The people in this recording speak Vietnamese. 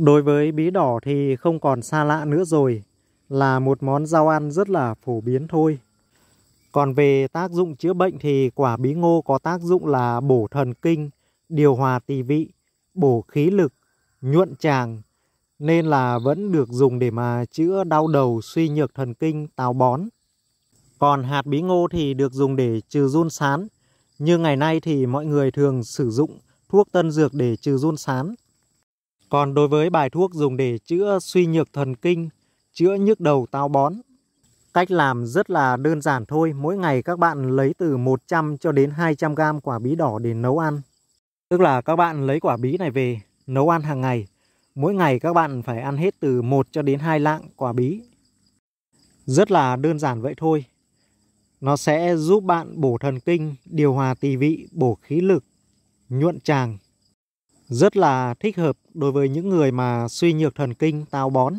Đối với bí đỏ thì không còn xa lạ nữa rồi, là một món rau ăn rất là phổ biến thôi. Còn về tác dụng chữa bệnh thì quả bí ngô có tác dụng là bổ thần kinh, điều hòa tỳ vị, bổ khí lực, nhuận tràng, nên là vẫn được dùng để mà chữa đau đầu, suy nhược thần kinh, táo bón. Còn hạt bí ngô thì được dùng để trừ run sán. Như ngày nay thì mọi người thường sử dụng thuốc tân dược để trừ run sán. Còn đối với bài thuốc dùng để chữa suy nhược thần kinh, chữa nhức đầu táo bón, cách làm rất là đơn giản thôi. Mỗi ngày các bạn lấy từ 100 cho đến 200 gram quả bí đỏ để nấu ăn. Tức là các bạn lấy quả bí này về nấu ăn hàng ngày. Mỗi ngày các bạn phải ăn hết từ 1 cho đến 2 lạng quả bí. Rất là đơn giản vậy thôi. Nó sẽ giúp bạn bổ thần kinh, điều hòa tỳ vị, bổ khí lực, nhuận tràng, rất là thích hợp đối với những người mà suy nhược thần kinh táo bón